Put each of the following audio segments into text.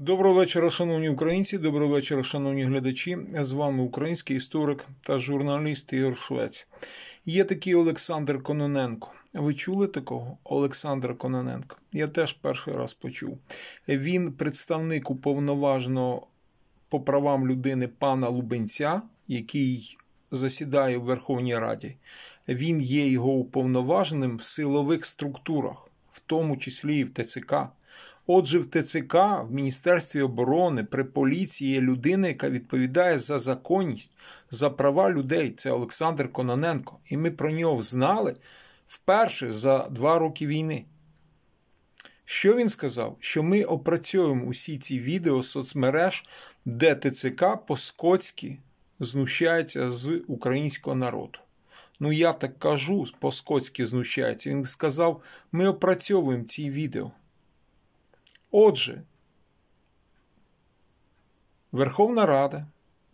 Доброго вечора, шановні українці, доброго вечора, шановні глядачі. З вами український історик та журналіст Ігор Швець. Є такий Олександр Кононенко. Ви чули такого? Олександра Кононенко? Я теж перший раз почув. Він представник уповноваженого по правам людини пана Лубенця, який засідає в Верховній Раді. Він є його уповноваженим в силових структурах, в тому числі і в ТЦК. Отже, в ТЦК, в Міністерстві оборони, при поліції є людина, яка відповідає за законність, за права людей. Це Олександр Кононенко. І ми про нього знали вперше за два роки війни. Що він сказав? Що ми опрацьовуємо усі ці відео соцмереж, де ТЦК по-скотськи знущається з українського народу. Ну, я так кажу, по-скотськи знущається. Він сказав: ми опрацьовуємо ці відео. Отже, Верховна Рада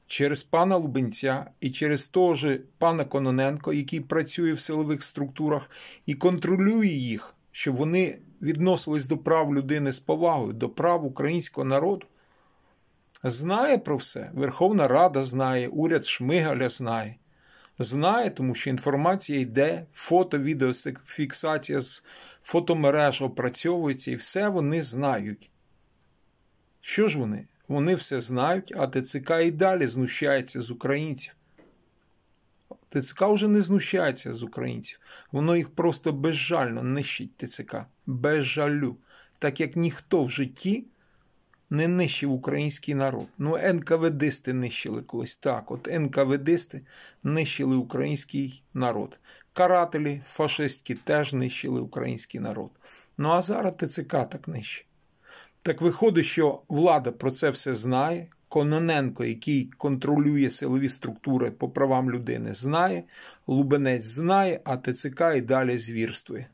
через пана Лубенця і через того ж пана Кононенко, який працює в силових структурах і контролює їх, щоб вони відносились до прав людини з повагою, до прав українського народу, знає про все. Верховна Рада знає, уряд Шмигаля знає знає, тому що інформація йде, фото, відео, фіксація з фотомереж опрацьовується, і все вони знають. Що ж вони? Вони все знають, а ТЦК і далі знущається з українців. ТЦК вже не знущається з українців. Воно їх просто безжально нищить ТЦК. Без жалю. Так як ніхто в житті не нищив український народ. Ну, НКВДсти нищили колись. Так, от НКВДсти нищили український народ. Карателі, фашистські теж нищили український народ. Ну а зараз ТЦК так нищить. Так виходить, що влада про це все знає. Кононенко, який контролює силові структури по правам людини, знає, Лубенець знає, а ТЦК і далі звірствує.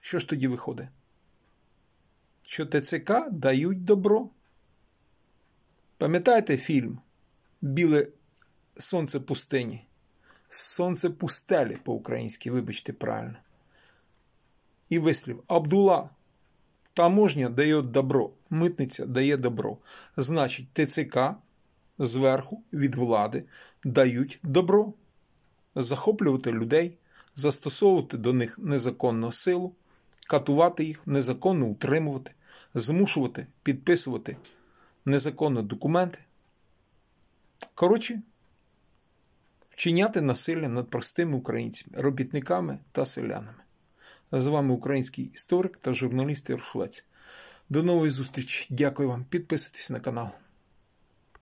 Що ж тоді виходить? що ТЦК дають добро. Пам'ятаєте фільм Біле Сонце пустині? Сонце пустелі по-українськи, вибачте правильно. І вислів Абдула. Таможня дає добро, митниця дає добро. Значить, ТЦК зверху від влади дають добро захоплювати людей, застосовувати до них незаконну силу, катувати їх, незаконно утримувати змушувати підписувати незаконно документи. Коротше, вчиняти насилля над простими українцями, робітниками та селянами. З вами український історик та журналіст Єршлець. До нової зустрічі. Дякую вам. Підписуйтесь на канал.